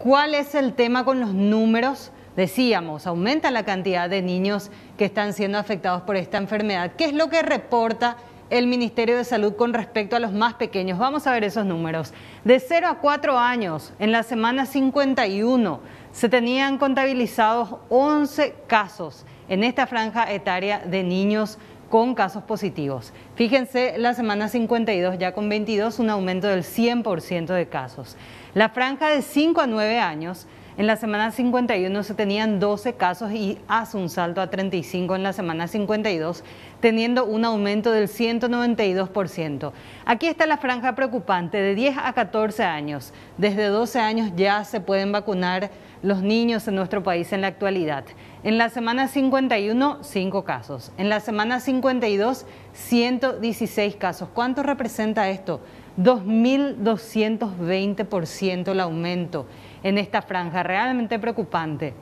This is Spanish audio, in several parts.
¿Cuál es el tema con los números? Decíamos, aumenta la cantidad de niños que están siendo afectados por esta enfermedad. ¿Qué es lo que reporta el Ministerio de Salud con respecto a los más pequeños? Vamos a ver esos números. De 0 a 4 años, en la semana 51, se tenían contabilizados 11 casos en esta franja etaria de niños con casos positivos. Fíjense, la semana 52 ya con 22, un aumento del 100% de casos. La franja de 5 a 9 años en la semana 51 se tenían 12 casos y hace un salto a 35 en la semana 52, teniendo un aumento del 192%. Aquí está la franja preocupante de 10 a 14 años. Desde 12 años ya se pueden vacunar los niños en nuestro país en la actualidad. En la semana 51, 5 casos. En la semana 52, 116 casos. ¿Cuánto representa esto? 2.220% el aumento en esta franja, realmente preocupante.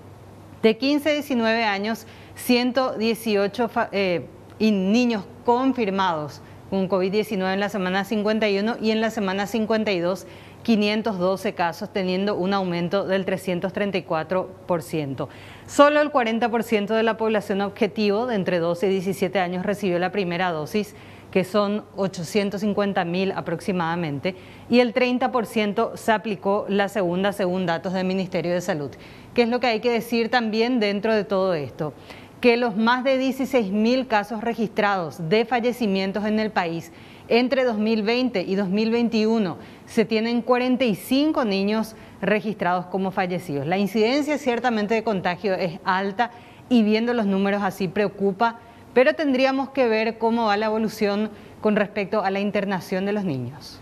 De 15 a 19 años, 118 eh, niños confirmados con COVID-19 en la semana 51 y en la semana 52 512 casos, teniendo un aumento del 334%. Solo el 40% de la población objetivo de entre 12 y 17 años recibió la primera dosis que son 850 mil aproximadamente, y el 30% se aplicó la segunda según datos del Ministerio de Salud. ¿Qué es lo que hay que decir también dentro de todo esto? que los más de mil casos registrados de fallecimientos en el país entre 2020 y 2021 se tienen 45 niños registrados como fallecidos. La incidencia ciertamente de contagio es alta y viendo los números así preocupa pero tendríamos que ver cómo va la evolución con respecto a la internación de los niños.